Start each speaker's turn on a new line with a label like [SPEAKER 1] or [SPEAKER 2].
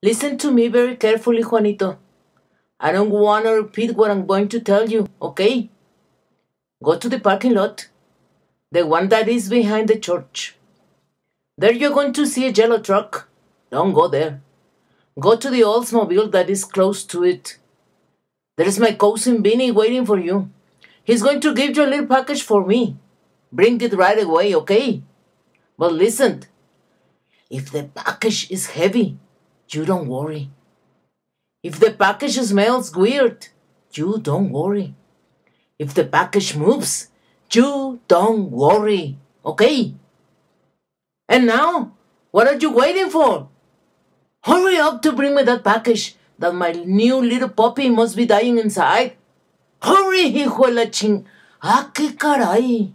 [SPEAKER 1] Listen to me very carefully, Juanito. I don't want to repeat what I'm going to tell you, okay? Go to the parking lot, the one that is behind the church. There you're going to see a yellow truck. Don't go there. Go to the Oldsmobile that is close to it. There's my cousin Vinny waiting for you. He's going to give you a little package for me. Bring it right away, okay? But listen, if the package is heavy, you don't worry. If the package smells weird, you don't worry. If the package moves, you don't worry. Okay? And now, what are you waiting for? Hurry up to bring me that package that my new little puppy must be dying inside. Hurry, hijo de la ching. Ah, qué caray.